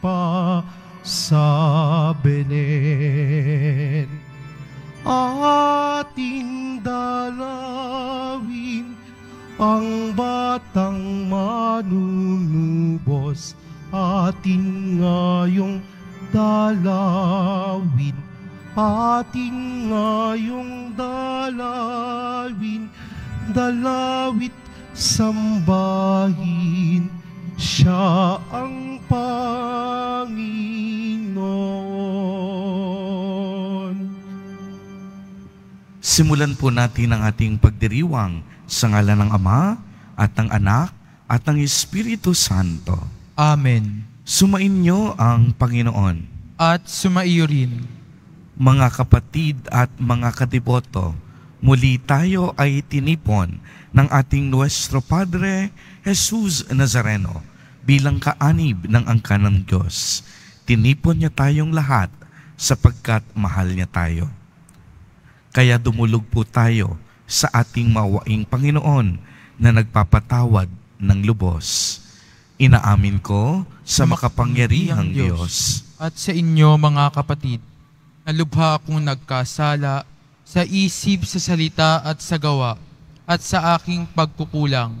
pa sa Belen. Ating dalawin ang batang manunubos atin ngayong dalawin atin ngayong dalawin dalawit sambahin siya ang Panginoon. Simulan po natin ang ating pagdiriwang sa ngalan ng Ama at ng Anak at ng Espiritu Santo. Amen. Sumainyo ang Panginoon. At sumaiyo rin. Mga kapatid at mga kadiboto, muli tayo ay tinipon ng ating Nuestro Padre, Jesus Nazareno bilang kaanib ng angka ng Diyos. Tinipon niya tayong lahat sapagkat mahal niya tayo. Kaya dumulog po tayo sa ating mawaing Panginoon na nagpapatawad ng lubos. Inaamin ko sa makapangyarihang Diyos. At sa inyo mga kapatid, nalubha akong nagkasala sa isip, sa salita at sa gawa, at sa aking pagkukulang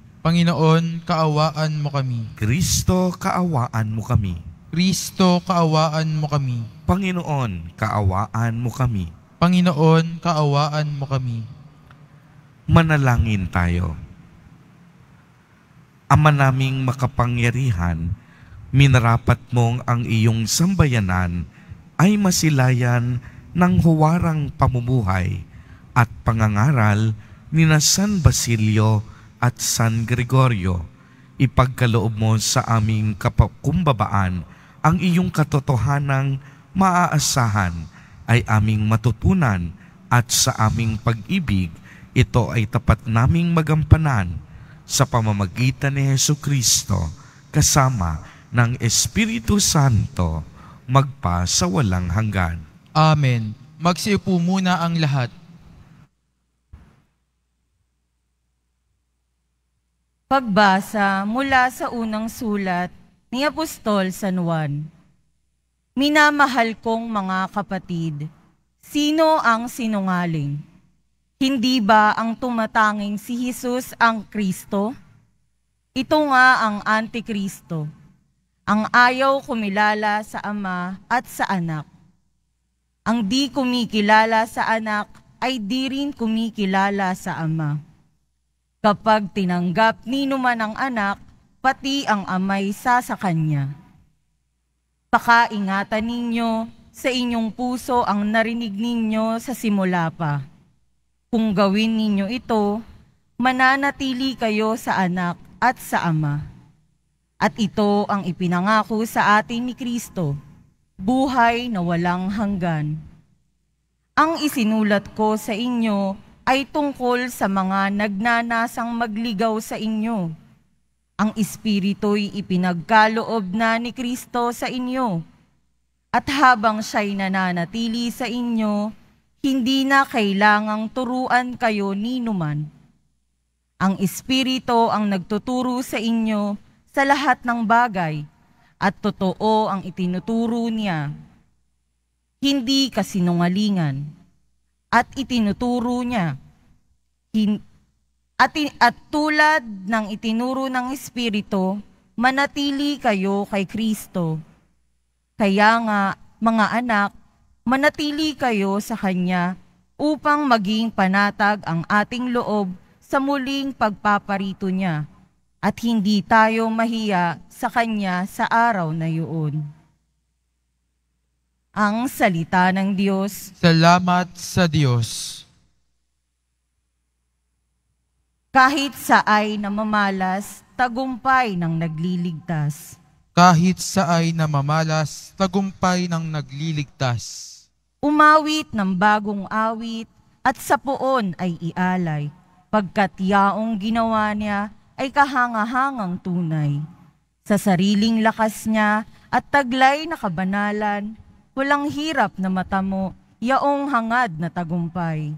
Panginoon, kaawaan mo kami. Kristo, kaawaan mo kami. Kristo, kaawaan mo kami. Panginoon, kaawaan mo kami. Panginoon, kaawaan mo kami. Manalangin tayo. Ama naming makapangyarihan, minarapat mong ang iyong sambayanan ay masilayan ng huwarang pamumuhay at pangangaral ni na San Basilio at San Gregorio, ipagkaloob mo sa aming kapakumbabaan ang iyong katotohanang maaasahan ay aming matutunan at sa aming pag-ibig, ito ay tapat naming magampanan sa pamamagitan ni Heso Kristo kasama ng Espiritu Santo magpa sa walang hanggan. Amen. Magsiupo muna ang lahat. Pagbasa mula sa unang sulat ni Apostol San Juan. Minamahal kong mga kapatid, sino ang sinungaling? Hindi ba ang tumatanging si Jesus ang Kristo? Ito nga ang Antikristo, ang ayaw kumilala sa Ama at sa Anak. Ang di kumikilala sa Anak ay di rin kumikilala sa Ama Kapag tinanggap nino man ang anak, pati ang amay sa sa kanya. Pakaingatan ninyo sa inyong puso ang narinig ninyo sa simula pa. Kung gawin ninyo ito, mananatili kayo sa anak at sa ama. At ito ang ipinangako sa atin ni Kristo, buhay na walang hanggan. Ang isinulat ko sa inyo ay tungkol sa mga nagnanasang magligaw sa inyo. Ang Espiritu'y ipinagkaloob na ni Kristo sa inyo. At habang siya'y nananatili sa inyo, hindi na kailangang turuan kayo ni numan. Ang Espiritu ang nagtuturo sa inyo sa lahat ng bagay at totoo ang itinuturo niya. Hindi kasinungalingan at itinuturo niya. at, at tulad ng itinuro ng Espiritu, manatili kayo kay Kristo. Kaya nga, mga anak, manatili kayo sa Kanya upang maging panatag ang ating loob sa muling pagpaparito niya at hindi tayo mahiya sa Kanya sa araw na iyon ang salita ng Diyos. Salamat sa Diyos. Kahit sa ay namamalas, tagumpay ng nagliligtas. Kahit sa ay namamalas, tagumpay ng nagliligtas. Umawit ng bagong awit at sa puon ay ialay, pagkat yaong ginawa niya ay kahangahangang tunay. Sa sariling lakas niya at taglay na kabanalan, walang hirap na matamo, yaong hangad na tagumpay.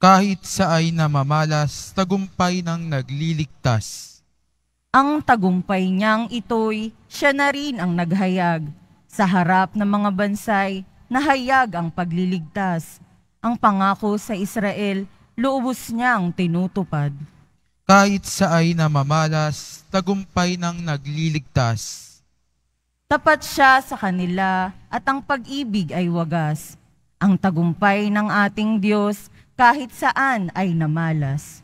Kahit sa ay namamalas, tagumpay ng nagliligtas. Ang tagumpay niyang ito'y siya na rin ang naghayag. Sa harap ng mga bansay, nahayag ang pagliligtas. Ang pangako sa Israel, luubos niyang tinutupad. Kahit sa ay namamalas, tagumpay ng nagliligtas. Tapat siya sa kanila at ang pag-ibig ay wagas. Ang tagumpay ng ating Diyos kahit saan ay namalas.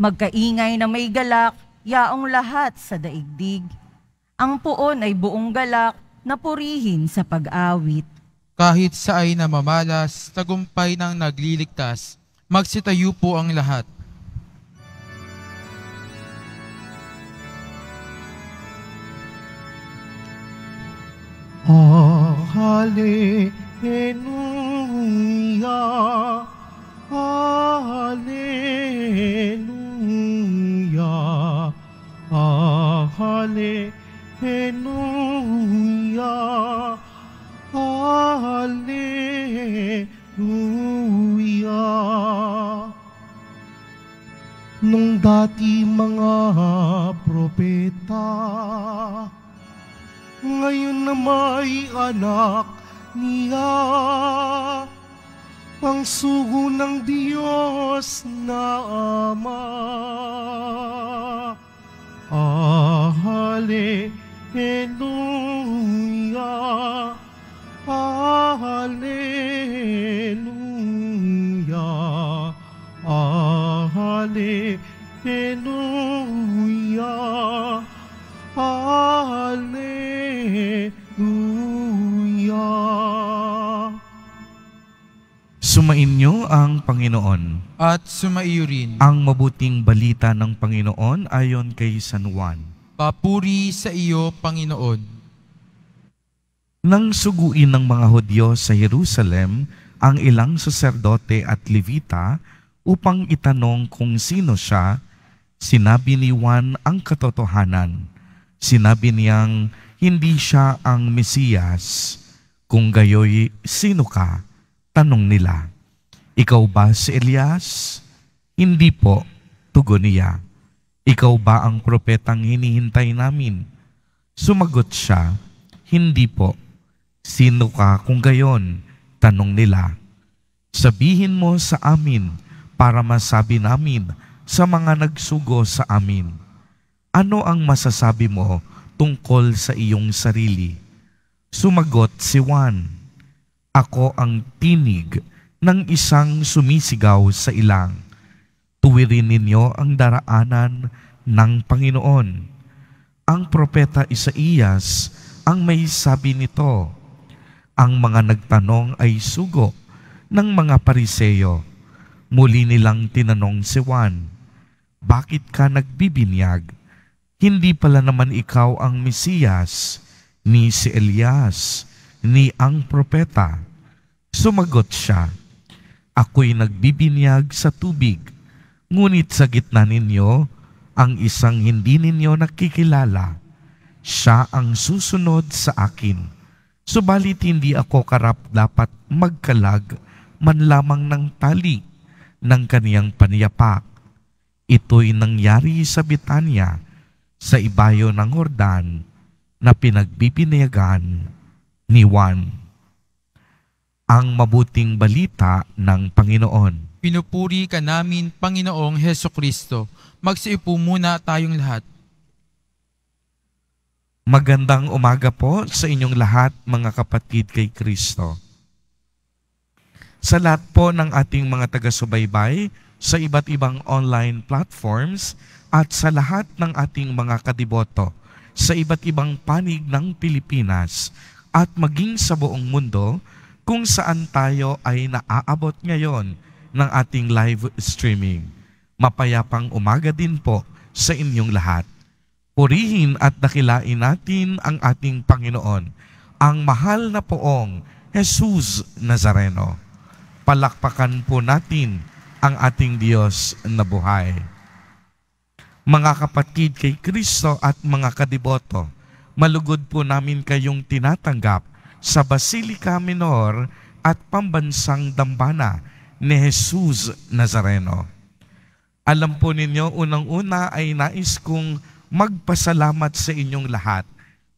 Magkaingay na may galak, yaong lahat sa daigdig. Ang puon ay buong galak, na purihin sa pag-awit. Kahit sa ay namamalas, tagumpay ng nagliligtas, magsitayo po ang lahat. Oh, hallelujah, hallelujah, oh, hallelujah, hallelujah. Nung dati mga propeta, ngayon na may anak niya. Ang sugo ng Diyos na Ama. Hallelujah. Hallelujah. Hallelujah. Hallelujah. Alleluia. Sumainyo ang Panginoon. At sumaiyo rin. Ang mabuting balita ng Panginoon ayon kay San Juan. Papuri sa iyo, Panginoon. Nang suguin ng mga Hudyo sa Jerusalem ang ilang saserdote at levita upang itanong kung sino siya, sinabi ni Juan ang katotohanan. Sinabi niyang, hindi siya ang Mesiyas. Kung gayoy, sino ka? Tanong nila. Ikaw ba si Elias? Hindi po, tugon niya. Ikaw ba ang propetang hinihintay namin? Sumagot siya, Hindi po. Sino ka kung gayon? Tanong nila. Sabihin mo sa amin para masabi namin sa mga nagsugo sa amin. Ano ang masasabi mo tungkol sa iyong sarili. Sumagot si Juan, Ako ang tinig ng isang sumisigaw sa ilang. Tuwirin ninyo ang daraanan ng Panginoon. Ang propeta Isaías ang may sabi nito, Ang mga nagtanong ay sugo ng mga pariseyo. Muli nilang tinanong si Juan, Bakit ka nagbibinyag? Hindi pala naman ikaw ang Mesiyas, ni si Elias, ni ang propeta. Sumagot siya, Ako'y nagbibinyag sa tubig, ngunit sa gitna ninyo, ang isang hindi ninyo nakikilala. Siya ang susunod sa akin. Subalit hindi ako karap dapat magkalag man lamang ng tali ng kaniyang panyapak. Ito'y nangyari sa Bitanya sa ibayo ng Jordan na pinagbibinayagan ni Juan. Ang mabuting balita ng Panginoon. Pinupuri ka namin, Panginoong Heso Kristo. Magsiupo muna tayong lahat. Magandang umaga po sa inyong lahat mga kapatid kay Kristo. Sa lahat po ng ating mga taga-subaybay sa iba't ibang online platforms, at sa lahat ng ating mga kadiboto sa iba't ibang panig ng Pilipinas at maging sa buong mundo kung saan tayo ay naaabot ngayon ng ating live streaming. Mapayapang umaga din po sa inyong lahat. Purihin at dakilain natin ang ating Panginoon, ang mahal na poong Jesus Nazareno. Palakpakan po natin ang ating Diyos na buhay mga kapatid kay Kristo at mga kadiboto, malugod po namin kayong tinatanggap sa Basilica Minor at Pambansang Dambana ni Jesus Nazareno. Alam po ninyo, unang-una ay nais kong magpasalamat sa inyong lahat.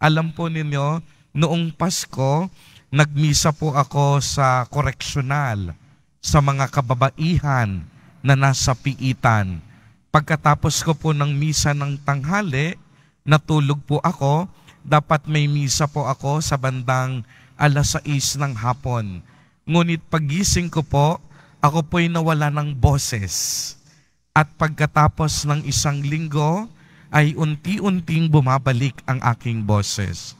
Alam po ninyo, noong Pasko, nagmisa po ako sa correctional, sa mga kababaihan na nasa piitan Pagkatapos ko po ng misa ng tanghali, natulog po ako. Dapat may misa po ako sa bandang alas 6 ng hapon. Ngunit pagising ko po, ako po'y nawala ng boses. At pagkatapos ng isang linggo, ay unti-unting bumabalik ang aking boses.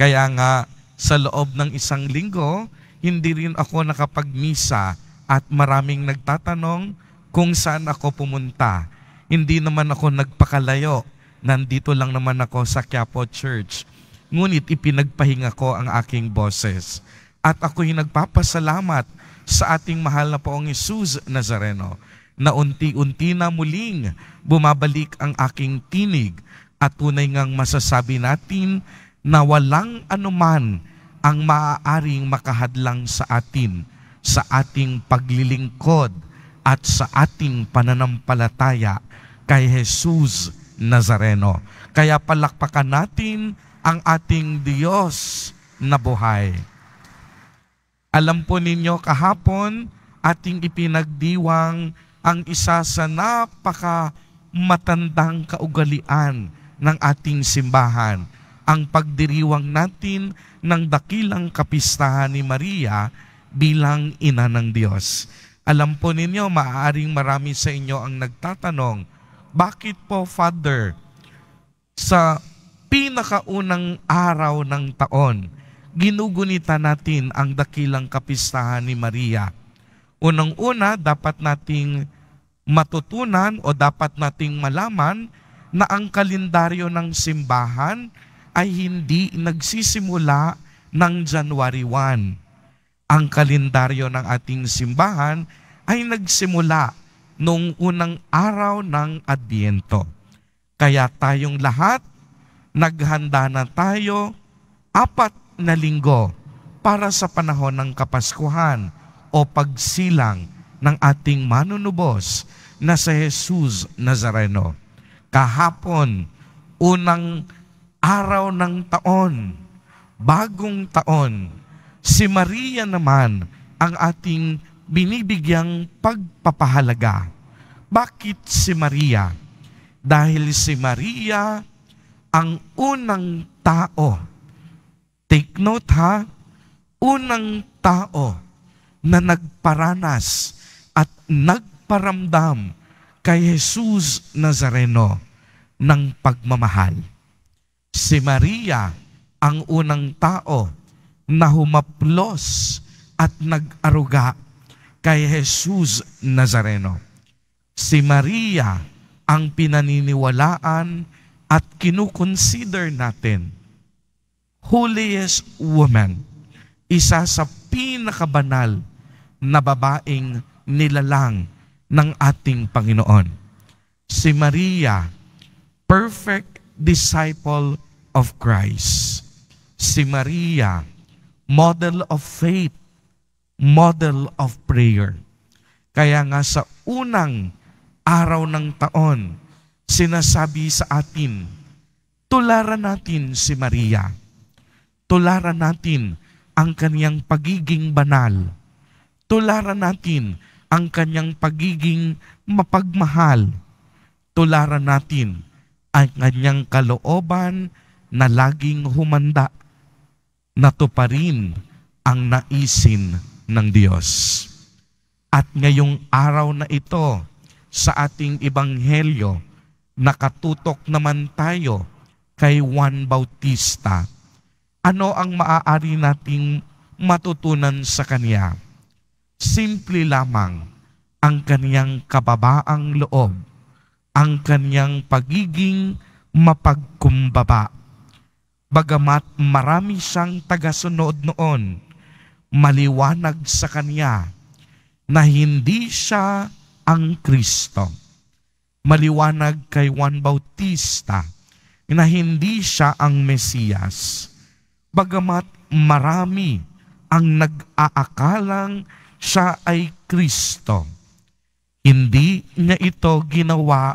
Kaya nga, sa loob ng isang linggo, hindi rin ako nakapagmisa at maraming nagtatanong kung saan ako pumunta hindi naman ako nagpakalayo. Nandito lang naman ako sa Quiapo Church. Ngunit ipinagpahinga ko ang aking boses. At ako'y nagpapasalamat sa ating mahal na poong Isus Nazareno na unti-unti na muling bumabalik ang aking tinig at tunay ngang masasabi natin na walang anuman ang maaaring makahadlang sa atin sa ating paglilingkod at sa ating pananampalataya kay Jesus Nazareno. Kaya palakpakan natin ang ating Diyos na buhay. Alam po ninyo kahapon ating ipinagdiwang ang isa sa napaka matandang kaugalian ng ating simbahan, ang pagdiriwang natin ng dakilang kapistahan ni Maria bilang ina ng Diyos. Alam po ninyo, maaaring marami sa inyo ang nagtatanong, bakit po, Father, sa pinakaunang araw ng taon, ginugunita natin ang dakilang kapistahan ni Maria? Unang-una, dapat nating matutunan o dapat nating malaman na ang kalendaryo ng simbahan ay hindi nagsisimula ng January 1. Ang kalendaryo ng ating simbahan ay nagsimula nung unang araw ng Adbiento. Kaya tayong lahat, naghanda na tayo apat na linggo para sa panahon ng Kapaskuhan o pagsilang ng ating manunubos na sa Jesus Nazareno. Kahapon, unang araw ng taon, bagong taon, si Maria naman ang ating binibigyang pagpapahalaga. Bakit si Maria? Dahil si Maria ang unang tao. Take note ha, unang tao na nagparanas at nagparamdam kay Jesus Nazareno ng pagmamahal. Si Maria ang unang tao na humaplos at nag-aruga kay Jesus Nazareno. Si Maria ang pinaniniwalaan at kinukonsider natin. Holiest woman, isa sa pinakabanal na babaeng nilalang ng ating Panginoon. Si Maria, perfect disciple of Christ. Si Maria, model of faith model of prayer. Kaya nga sa unang araw ng taon, sinasabi sa atin, tularan natin si Maria. Tularan natin ang kaniyang pagiging banal. Tularan natin ang kaniyang pagiging mapagmahal. Tularan natin ang kaniyang kalooban na laging humanda, natuparin ang naisin ng Diyos. At ngayong araw na ito, sa ating ibanghelyo, nakatutok naman tayo kay Juan Bautista. Ano ang maaari nating matutunan sa kanya? Simple lamang ang kaniyang kababaang loob, ang kaniyang pagiging mapagkumbaba. Bagamat marami siyang tagasunod noon, maliwanag sa kanya na hindi siya ang Kristo. Maliwanag kay Juan Bautista na hindi siya ang Mesiyas. Bagamat marami ang nag-aakalang siya ay Kristo. Hindi niya ito ginawa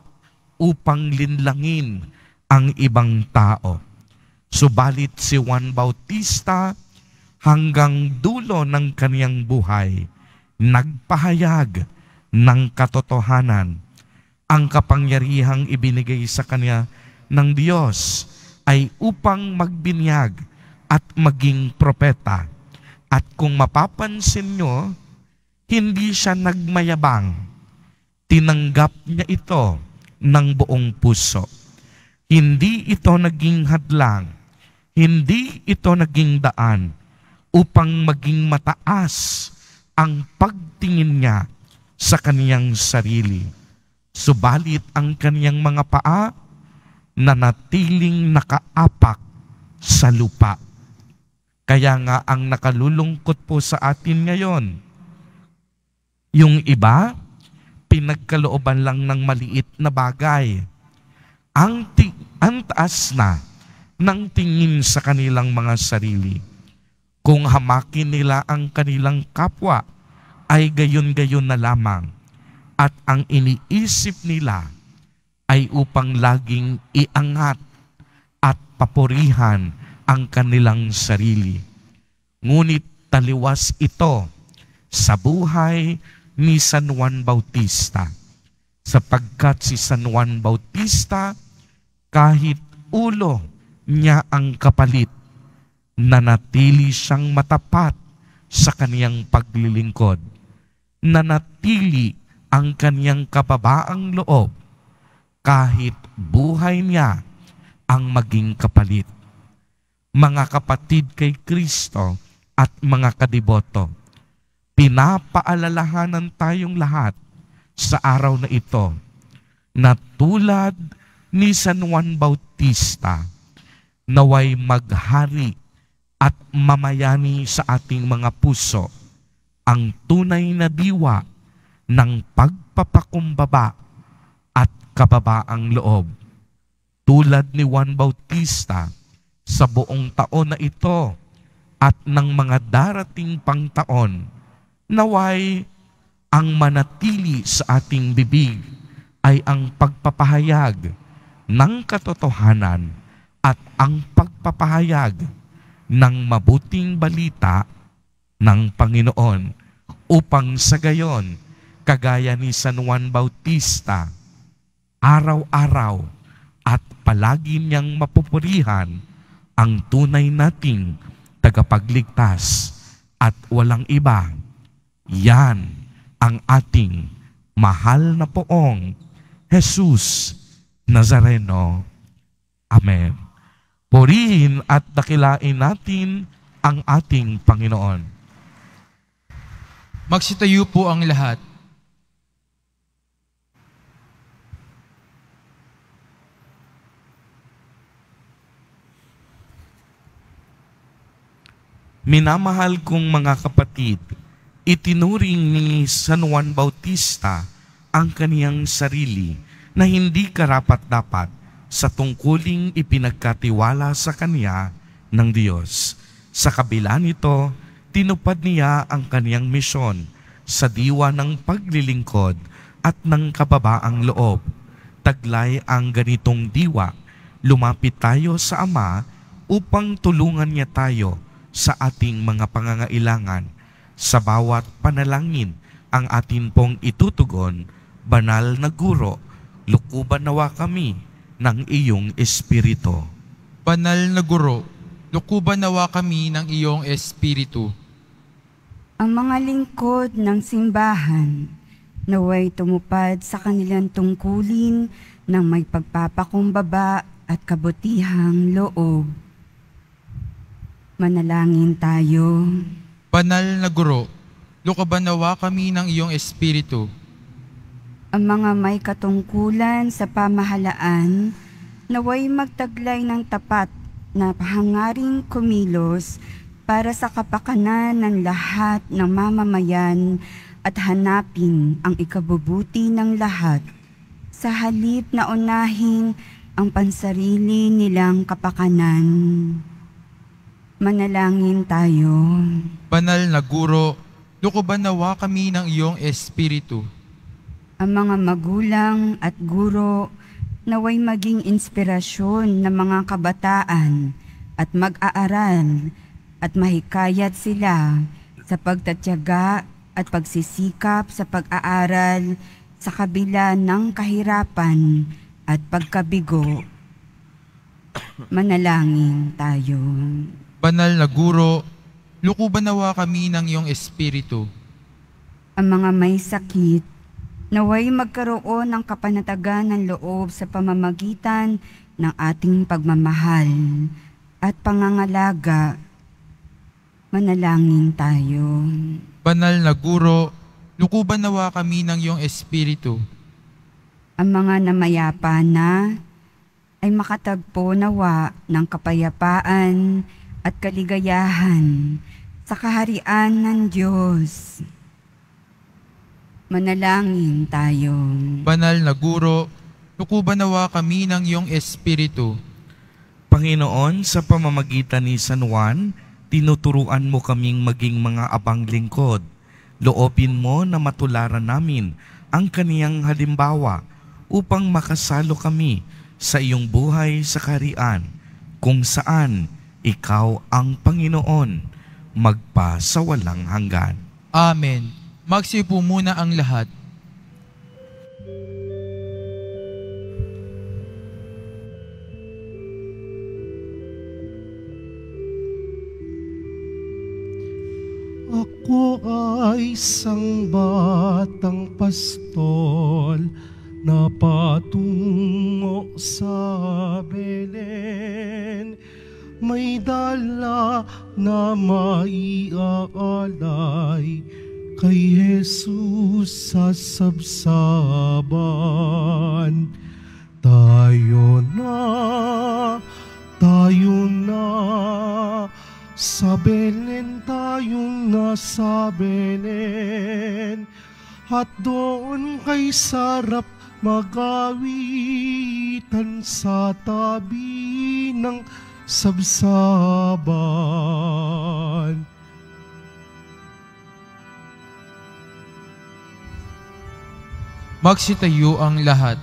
upang linlangin ang ibang tao. Subalit si Juan Bautista hanggang dulo ng kaniyang buhay, nagpahayag ng katotohanan. Ang kapangyarihang ibinigay sa kanya ng Diyos ay upang magbinyag at maging propeta. At kung mapapansin nyo, hindi siya nagmayabang. Tinanggap niya ito ng buong puso. Hindi ito naging hadlang. Hindi ito naging daan upang maging mataas ang pagtingin niya sa kaniyang sarili. Subalit ang kaniyang mga paa nanatiling nakaapak sa lupa. Kaya nga ang nakalulungkot po sa atin ngayon, yung iba, pinagkalooban lang ng maliit na bagay. Ang, ang taas na ng tingin sa kanilang mga sarili kung hamakin nila ang kanilang kapwa, ay gayon-gayon na lamang at ang iniisip nila ay upang laging iangat at papurihan ang kanilang sarili. Ngunit taliwas ito sa buhay ni San Juan Bautista sapagkat si San Juan Bautista kahit ulo niya ang kapalit nanatili siyang matapat sa kaniyang paglilingkod, nanatili ang kaniyang kababaang loob kahit buhay niya ang maging kapalit. Mga kapatid kay Kristo at mga kadiboto, pinapaalalahanan tayong lahat sa araw na ito na tulad ni San Juan Bautista naway maghari at mamayani sa ating mga puso ang tunay na diwa ng pagpapakumbaba at kababaang loob. Tulad ni Juan Bautista sa buong taon na ito at ng mga darating pang taon, naway ang manatili sa ating bibig ay ang pagpapahayag ng katotohanan at ang pagpapahayag ng mabuting balita ng Panginoon upang sa gayon, kagaya ni San Juan Bautista, araw-araw at palagi niyang mapupurihan ang tunay nating tagapagligtas at walang iba. Yan ang ating mahal na poong Jesus Nazareno. Amen. Purihin at dakilain natin ang ating Panginoon. Magsitayo po ang lahat. Minamahal kong mga kapatid, itinuring ni San Juan Bautista ang kaniyang sarili na hindi karapat-dapat sa tungkuling ipinagkatiwala sa kanya ng Diyos. Sa kabila nito, tinupad niya ang kaniyang misyon sa diwa ng paglilingkod at ng kababaang loob. Taglay ang ganitong diwa, lumapit tayo sa Ama upang tulungan niya tayo sa ating mga pangangailangan. Sa bawat panalangin ang atin pong itutugon, banal na guro, lukuban nawa kami ng iyong Espiritu. Banal na Guro, lukuban nawa kami ng iyong Espiritu. Ang mga lingkod ng simbahan naway tumupad sa kanilang tungkulin ng may pagpapakumbaba at kabutihang loob. Manalangin tayo. Banal na Guro, nawa kami ng iyong Espiritu ang mga may katungkulan sa pamahalaan naway magtaglay ng tapat na pahangaring kumilos para sa kapakanan ng lahat ng mamamayan at hanapin ang ikabubuti ng lahat sa halip na unahin ang pansarili nilang kapakanan. Manalangin tayo. Banal na guro, lukuban nawa kami ng iyong espiritu ang mga magulang at guro naway maging inspirasyon ng mga kabataan at mag-aaral at mahikayat sila sa pagtatyaga at pagsisikap sa pag-aaral sa kabila ng kahirapan at pagkabigo. Manalangin tayo. Banal na guro, lukuban nawa kami ng iyong espiritu. Ang mga may sakit, Naway magkaroon ng kapanatagan ng loob sa pamamagitan ng ating pagmamahal at pangangalaga. Manalangin tayo. Banal na guro, lukuban nawa kami ng iyong espiritu. Ang mga namayapa na ay makatagpo nawa ng kapayapaan at kaligayahan sa kaharian ng Diyos. Manalangin tayo. Banal na guro, nawa kami ng iyong espiritu. Panginoon, sa pamamagitan ni San Juan, tinuturuan mo kaming maging mga abang lingkod. Loobin mo na matularan namin ang kaniyang halimbawa upang makasalo kami sa iyong buhay sa karian kung saan ikaw ang Panginoon magpa sa walang hanggan. Amen. Magsipo muna ang lahat. Ako ay isang batang pastol na patungo sa Belen. May dala na maiaalay kay Jesus sa sabsaban. Tayo na, tayo na, sa Belen tayong nasa Belen. At doon kay sarap magawitan sa tabi ng sabsaban. magsitayo ang lahat.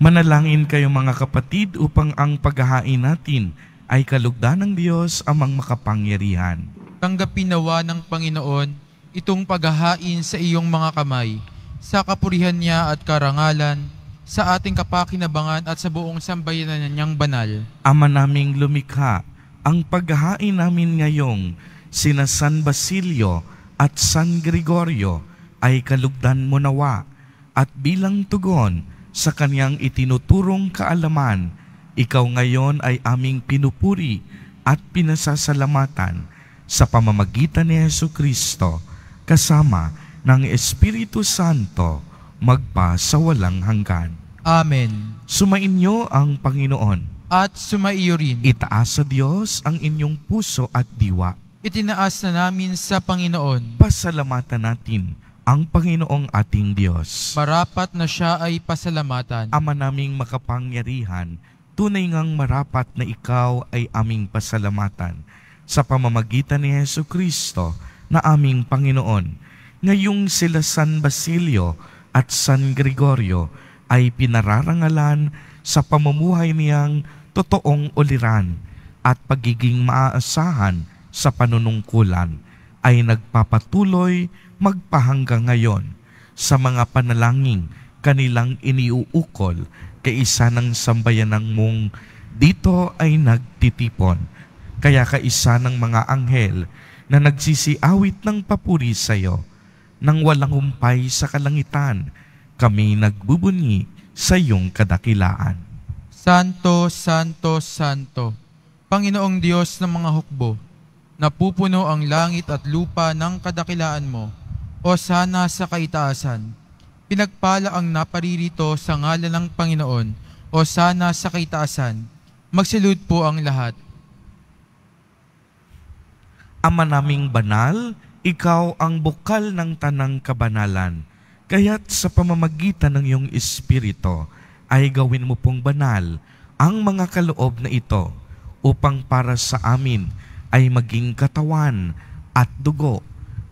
Manalangin kayo mga kapatid upang ang paghahain natin ay kalugdan ng Diyos amang makapangyarihan. Tanggapin nawa ng Panginoon itong paghahain sa iyong mga kamay, sa kapurihan niya at karangalan, sa ating kapakinabangan at sa buong sambayanan niyang banal. Ama naming lumikha, ang paghahain namin ngayong sina San Basilio at San Gregorio, ay kalugdan mo nawa at bilang tugon sa kanyang itinuturong kaalaman, ikaw ngayon ay aming pinupuri at pinasasalamatan sa pamamagitan ni Yesu Kristo kasama ng Espiritu Santo magpa sa walang hanggan. Amen. Sumainyo ang Panginoon. At sumaiyo rin. Itaas sa Diyos ang inyong puso at diwa. Itinaas na namin sa Panginoon. Pasalamatan natin ang Panginoong ating Diyos. Marapat na siya ay pasalamatan. Ama naming makapangyarihan, tunay ngang marapat na ikaw ay aming pasalamatan sa pamamagitan ni Yesu Kristo na aming Panginoon. Ngayong sila San Basilio at San Gregorio ay pinararangalan sa pamumuhay niyang totoong uliran at pagiging maaasahan sa panunungkulan ay nagpapatuloy magpahanggang ngayon sa mga panalangin kanilang iniuukol kay isa ng sambayanang mong dito ay nagtitipon. Kaya kaisa ng mga anghel na nagsisiawit ng papuri sa iyo nang walang humpay sa kalangitan. Kami nagbubunyi sa iyong kadakilaan. Santo, Santo, Santo, Panginoong Diyos ng mga hukbo, napupuno ang langit at lupa ng kadakilaan mo o sana sa kaitaasan. Pinagpala ang naparirito sa ngalan ng Panginoon o sana sa kaitaasan. Magsilud po ang lahat. Ama naming banal, ikaw ang bukal ng tanang kabanalan. Kaya't sa pamamagitan ng iyong espirito ay gawin mo pong banal ang mga kaloob na ito upang para sa amin ay maging katawan at dugo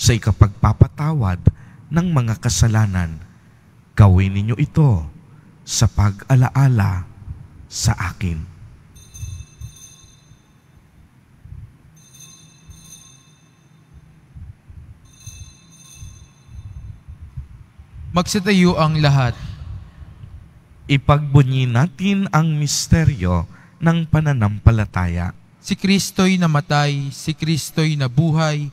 sa ikapagpapatawad ng mga kasalanan. Gawin ninyo ito sa pag-alaala sa akin. Magsitayo ang lahat. Ipagbunyi natin ang misteryo ng pananampalataya. Si Kristo'y namatay, si Kristo'y nabuhay,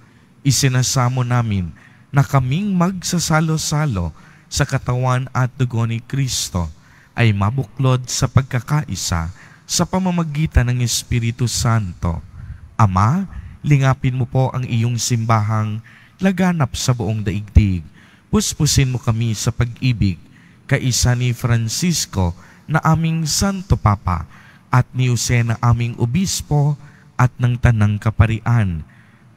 isinasamo namin na kaming magsasalo-salo sa katawan at dugo ni Kristo ay mabuklod sa pagkakaisa sa pamamagitan ng Espiritu Santo. Ama, lingapin mo po ang iyong simbahang laganap sa buong daigdig. Puspusin mo kami sa pag-ibig, kaisa ni Francisco na aming Santo Papa at ni Jose na aming Obispo at ng Tanang Kaparian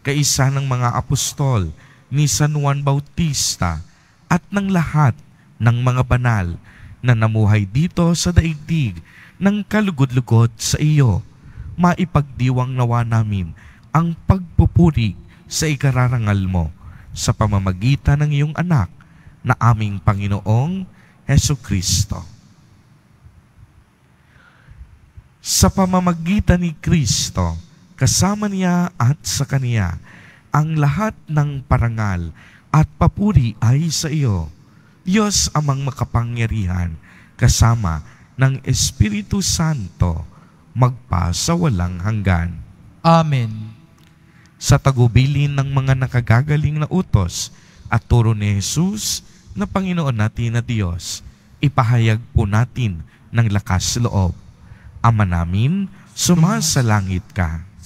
kaisa ng mga apostol ni San Juan Bautista at ng lahat ng mga banal na namuhay dito sa daigdig ng kalugod-lugod sa iyo. Maipagdiwang nawa namin ang pagpupuri sa ikararangal mo sa pamamagitan ng iyong anak na aming Panginoong Heso Kristo. Sa pamamagitan ni Kristo, kasama niya at sa kaniya ang lahat ng parangal at papuri ay sa iyo. Diyos amang makapangyarihan kasama ng Espiritu Santo magpa sa walang hanggan. Amen. Sa tagubilin ng mga nakagagaling na utos at turo ni Jesus na Panginoon natin na Diyos, ipahayag po natin ng lakas loob. Ama namin, sumasalangit ka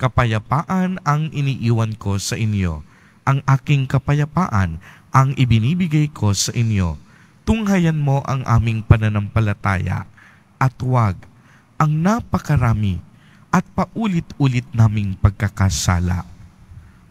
Kapayapaan ang iniiwan ko sa inyo. Ang aking kapayapaan ang ibinibigay ko sa inyo. Tunghayan mo ang aming pananampalataya at huwag ang napakarami at paulit-ulit naming pagkakasala.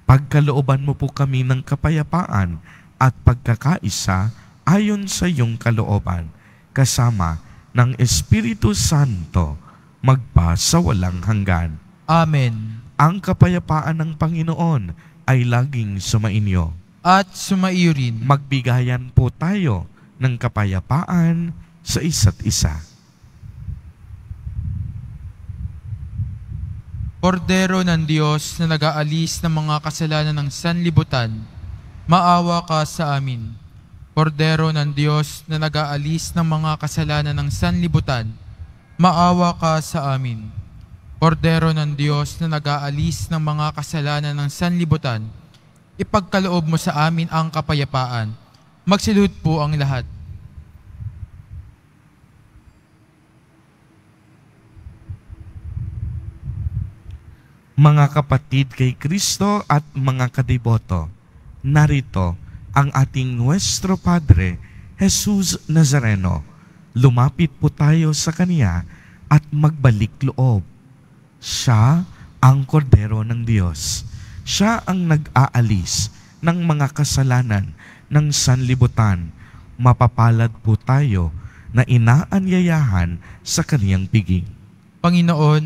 Pagkalooban mo po kami ng kapayapaan at pagkakaisa ayon sa iyong kalooban kasama ng Espiritu Santo magpa sa walang hanggan. Amen. Ang kapayapaan ng Panginoon ay laging sumainyo. At sumaiyo rin. Magbigayan po tayo ng kapayapaan sa isa't isa. Kordero ng Diyos na nag-aalis ng mga kasalanan ng sanlibutan, maawa ka sa amin. Kordero ng Diyos na nag-aalis ng mga kasalanan ng sanlibutan, maawa ka sa amin. Kordero ng Diyos na nag-aalis ng mga kasalanan ng sanlibutan, ipagkaloob mo sa amin ang kapayapaan. Magsilud po ang lahat. Mga kapatid kay Kristo at mga kadiboto, narito ang ating Nuestro Padre, Jesus Nazareno. Lumapit po tayo sa Kaniya at magbalik loob siya ang kordero ng Diyos. Siya ang nag-aalis ng mga kasalanan ng sanlibutan. Mapapalad po tayo na inaanyayahan sa kaniyang piging. Panginoon,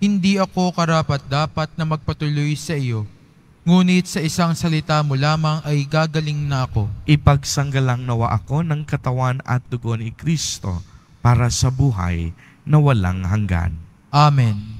hindi ako karapat dapat na magpatuloy sa iyo, ngunit sa isang salita mo lamang ay gagaling na ako. Ipagsanggalang nawa ako ng katawan at dugo ni Kristo para sa buhay na walang hanggan. Amen.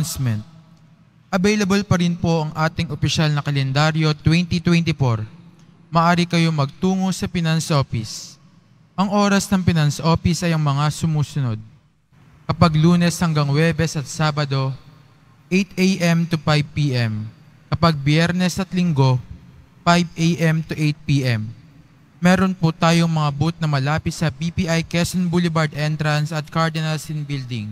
announcement. Available pa rin po ang ating opisyal na kalendaryo 2024. Maari kayo magtungo sa Finance Office. Ang oras ng Finance Office ay ang mga sumusunod. Kapag lunes hanggang Webes at Sabado, 8 a.m. to 5 p.m. Kapag biyernes at linggo, 5 a.m. to 8 p.m. Meron po tayong mga booth na malapit sa BPI Quezon Boulevard entrance at Cardinal Sin Building.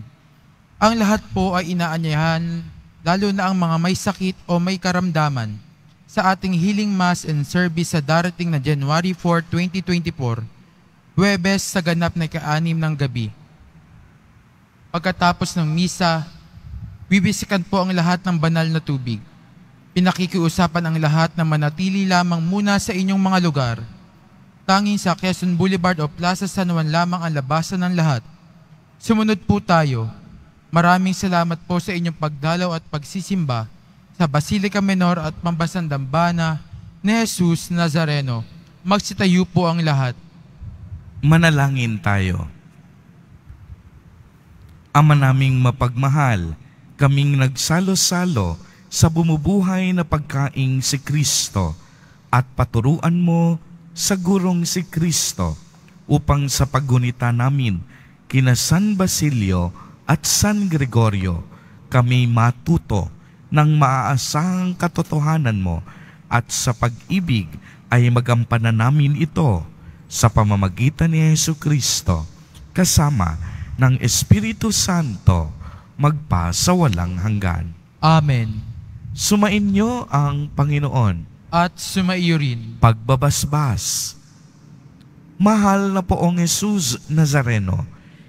Ang lahat po ay inaanyahan, lalo na ang mga may sakit o may karamdaman, sa ating Healing Mass and Service sa darating na January 4, 2024, Huwebes sa ganap na kaanim ng gabi. Pagkatapos ng misa, bibisikan po ang lahat ng banal na tubig. Pinakikiusapan ang lahat na manatili lamang muna sa inyong mga lugar. Tanging sa Quezon Boulevard o Plaza San Juan lamang ang labasan ng lahat. Sumunod po tayo Maraming salamat po sa inyong pagdalaw at pagsisimba sa Basilica Menor at Pambasan Dambana ni Jesus Nazareno. Magsitayo po ang lahat. Manalangin tayo. Ama naming mapagmahal, kaming nagsalo-salo sa bumubuhay na pagkaing si Kristo at paturuan mo sa gurong si Kristo upang sa paggunita namin kina San Basilio at San Gregorio, kami matuto ng maaasang katotohanan mo at sa pag-ibig ay magampanan namin ito sa pamamagitan ni Yesu Kristo kasama ng Espiritu Santo magpa sa walang hanggan. Amen. Sumain ang Panginoon. At sumaiyo rin. Pagbabasbas. Mahal na poong Jesus Nazareno,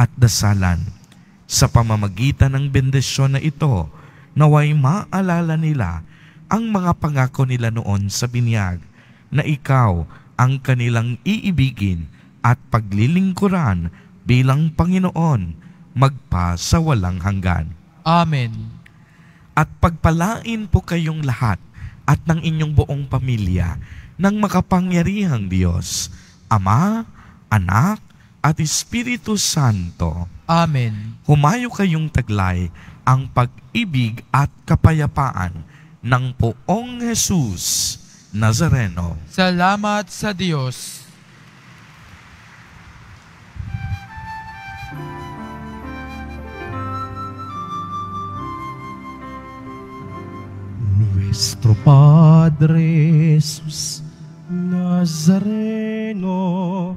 at dasalan. Sa pamamagitan ng bendisyon na ito, naway maalala nila ang mga pangako nila noon sa binyag na ikaw ang kanilang iibigin at paglilingkuran bilang Panginoon magpa sa walang hanggan. Amen. At pagpalain po kayong lahat at ng inyong buong pamilya ng makapangyarihang Diyos, Ama, Anak, at Espiritu Santo. Amen. Humayo kayong taglay ang pag-ibig at kapayapaan ng poong Jesus Nazareno. Salamat sa Diyos. Nuestro Padre Jesus Nazareno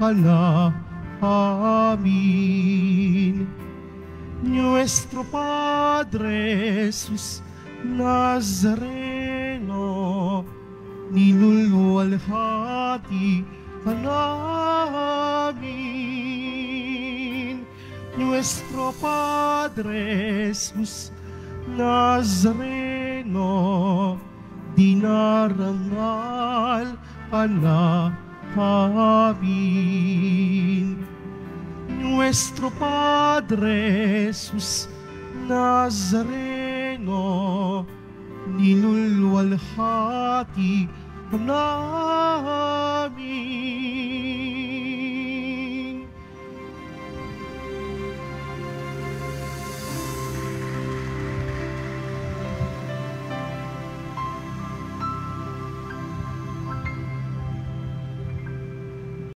ala amin. Nuestro Padre Jesús Nazareno, niluluwalhati ka namin. Nuestro Padre Jesús Nazareno, dinarangal ka namin. Javi, nuestro Padre Jesus Nazareno, nilulwalhati namin.